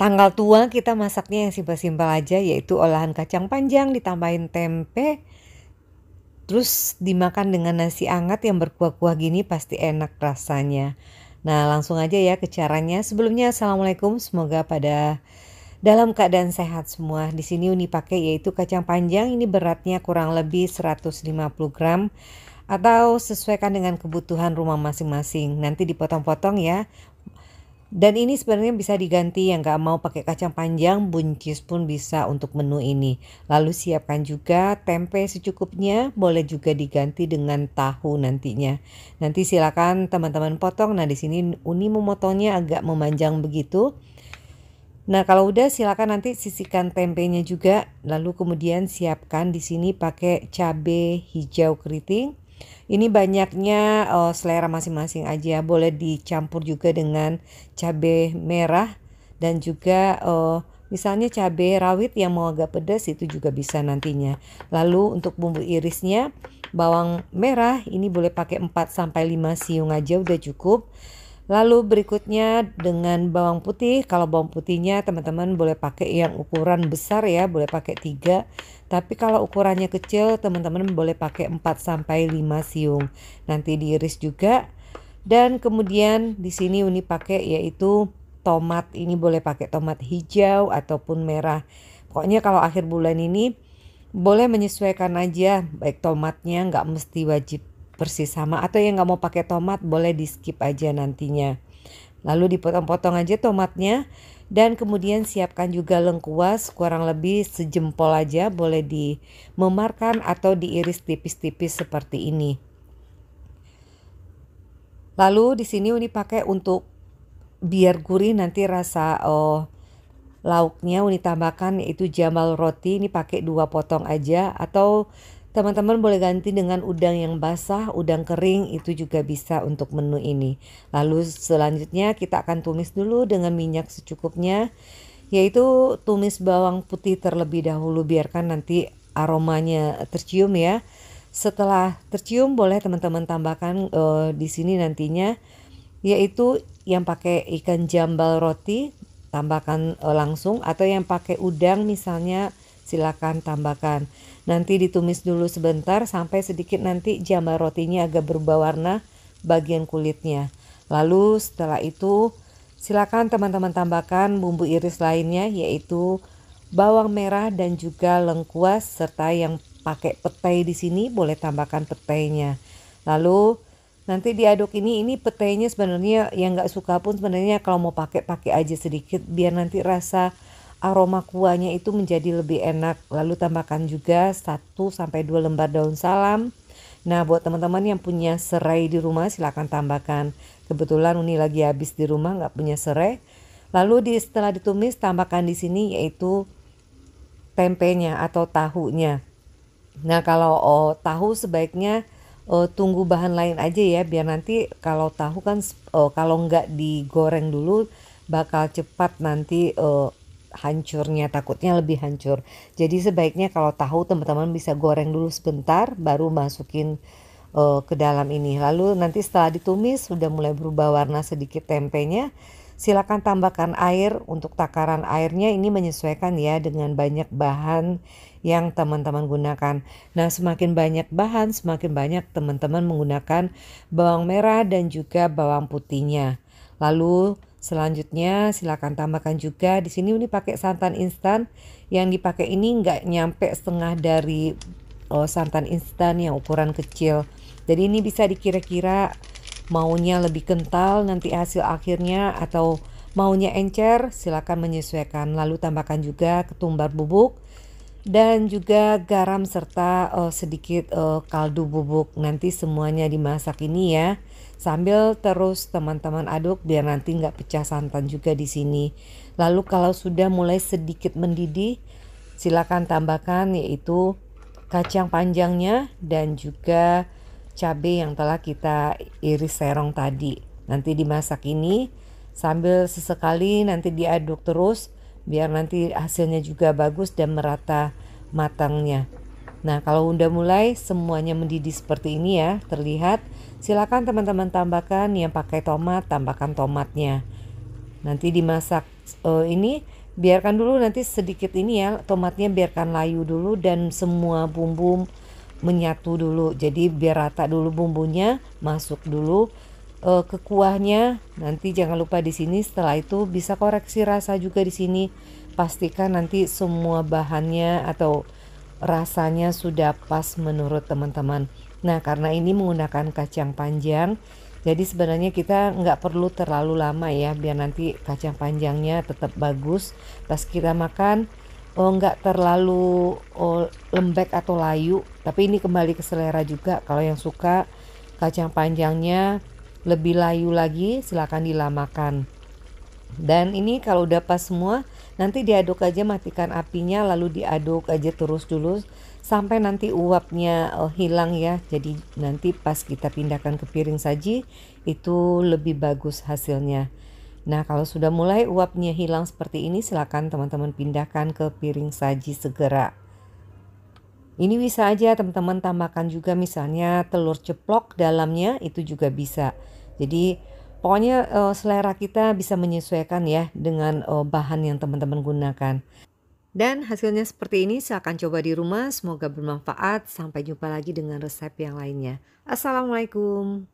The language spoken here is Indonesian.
Tanggal tua kita masaknya yang simpel-simpel aja yaitu olahan kacang panjang ditambahin tempe terus dimakan dengan nasi hangat yang berkuah-kuah gini pasti enak rasanya. Nah langsung aja ya ke caranya. Sebelumnya Assalamualaikum semoga pada dalam keadaan sehat semua. Di sini Uni pakai yaitu kacang panjang ini beratnya kurang lebih 150 gram atau sesuaikan dengan kebutuhan rumah masing-masing. Nanti dipotong-potong ya dan ini sebenarnya bisa diganti yang gak mau pakai kacang panjang, buncis pun bisa untuk menu ini. Lalu siapkan juga tempe secukupnya, boleh juga diganti dengan tahu nantinya. Nanti silakan teman-teman potong. Nah di sini Uni memotongnya agak memanjang begitu. Nah kalau udah silakan nanti sisihkan tempenya juga. Lalu kemudian siapkan di sini pakai cabai hijau keriting ini banyaknya uh, selera masing-masing aja, boleh dicampur juga dengan cabai merah dan juga uh, misalnya cabai rawit yang mau agak pedas itu juga bisa nantinya. Lalu untuk bumbu irisnya bawang merah ini boleh pakai 4 sampai 5 siung aja udah cukup. Lalu berikutnya dengan bawang putih. Kalau bawang putihnya teman-teman boleh pakai yang ukuran besar ya, boleh pakai 3. Tapi kalau ukurannya kecil teman-teman boleh pakai 4 sampai 5 siung. Nanti diiris juga. Dan kemudian di sini Uni pakai yaitu tomat. Ini boleh pakai tomat hijau ataupun merah. Pokoknya kalau akhir bulan ini boleh menyesuaikan aja baik tomatnya nggak mesti wajib persis sama atau yang nggak mau pakai tomat boleh di skip aja nantinya lalu dipotong-potong aja tomatnya dan kemudian siapkan juga lengkuas kurang lebih sejempol aja boleh di memarkan atau diiris tipis-tipis seperti ini lalu di sini Uni pakai untuk biar gurih nanti rasa oh, lauknya Uni tambahkan itu jamal roti ini pakai dua potong aja atau Teman-teman boleh ganti dengan udang yang basah, udang kering itu juga bisa untuk menu ini. Lalu selanjutnya kita akan tumis dulu dengan minyak secukupnya, yaitu tumis bawang putih terlebih dahulu biarkan nanti aromanya tercium ya. Setelah tercium boleh teman-teman tambahkan uh, di sini nantinya yaitu yang pakai ikan jambal roti tambahkan uh, langsung atau yang pakai udang misalnya silakan tambahkan. Nanti ditumis dulu sebentar sampai sedikit nanti jambar rotinya agak berubah warna bagian kulitnya. Lalu setelah itu silakan teman-teman tambahkan bumbu iris lainnya yaitu bawang merah dan juga lengkuas serta yang pakai petai di sini boleh tambahkan petainya. Lalu nanti diaduk ini ini petainya sebenarnya yang nggak suka pun sebenarnya kalau mau pakai pakai aja sedikit biar nanti rasa aroma kuahnya itu menjadi lebih enak. Lalu tambahkan juga 1 sampai 2 lembar daun salam. Nah, buat teman-teman yang punya serai di rumah silahkan tambahkan. Kebetulan Uni lagi habis di rumah nggak punya serai. Lalu di, setelah ditumis tambahkan di sini yaitu tempenya atau tahunya. Nah, kalau oh, tahu sebaiknya oh, tunggu bahan lain aja ya biar nanti kalau tahu kan oh, kalau nggak digoreng dulu bakal cepat nanti oh, hancurnya takutnya lebih hancur jadi sebaiknya kalau tahu teman-teman bisa goreng dulu sebentar baru masukin uh, ke dalam ini lalu nanti setelah ditumis sudah mulai berubah warna sedikit tempenya silakan tambahkan air untuk takaran airnya ini menyesuaikan ya dengan banyak bahan yang teman-teman gunakan. Nah, semakin banyak bahan, semakin banyak teman-teman menggunakan bawang merah dan juga bawang putihnya. Lalu Selanjutnya silakan tambahkan juga di sini ini pakai santan instan yang dipakai ini nggak nyampe setengah dari oh, santan instan yang ukuran kecil. Jadi ini bisa dikira-kira maunya lebih kental nanti hasil akhirnya atau maunya encer silakan menyesuaikan. Lalu tambahkan juga ketumbar bubuk dan juga garam serta uh, sedikit uh, kaldu bubuk. Nanti semuanya dimasak ini ya. Sambil terus teman-teman aduk biar nanti nggak pecah santan juga di sini. Lalu kalau sudah mulai sedikit mendidih, silakan tambahkan yaitu kacang panjangnya dan juga cabai yang telah kita iris serong tadi. Nanti dimasak ini sambil sesekali nanti diaduk terus biar nanti hasilnya juga bagus dan merata matangnya. Nah, kalau udah mulai semuanya mendidih seperti ini ya, terlihat. Silakan teman-teman tambahkan yang pakai tomat, tambahkan tomatnya. Nanti dimasak uh, ini biarkan dulu nanti sedikit ini ya, tomatnya biarkan layu dulu dan semua bumbu menyatu dulu. Jadi biar rata dulu bumbunya, masuk dulu uh, ke kuahnya. Nanti jangan lupa di sini setelah itu bisa koreksi rasa juga di sini. Pastikan nanti semua bahannya atau rasanya sudah pas menurut teman-teman. Nah karena ini menggunakan kacang panjang jadi sebenarnya kita nggak perlu terlalu lama ya biar nanti kacang panjangnya tetap bagus pas kita makan oh nggak terlalu oh, lembek atau layu tapi ini kembali ke selera juga kalau yang suka kacang panjangnya lebih layu lagi silahkan dilamakan dan ini kalau udah pas semua nanti diaduk aja matikan apinya lalu diaduk aja terus dulu sampai nanti uapnya oh, hilang ya jadi nanti pas kita pindahkan ke piring saji itu lebih bagus hasilnya Nah kalau sudah mulai uapnya hilang seperti ini silahkan teman-teman pindahkan ke piring saji segera ini bisa aja teman-teman tambahkan juga misalnya telur ceplok dalamnya itu juga bisa jadi pokoknya uh, selera kita bisa menyesuaikan ya dengan uh, bahan yang teman-teman gunakan. Dan hasilnya seperti ini, Saya akan coba di rumah. Semoga bermanfaat. Sampai jumpa lagi dengan resep yang lainnya. Assalamualaikum.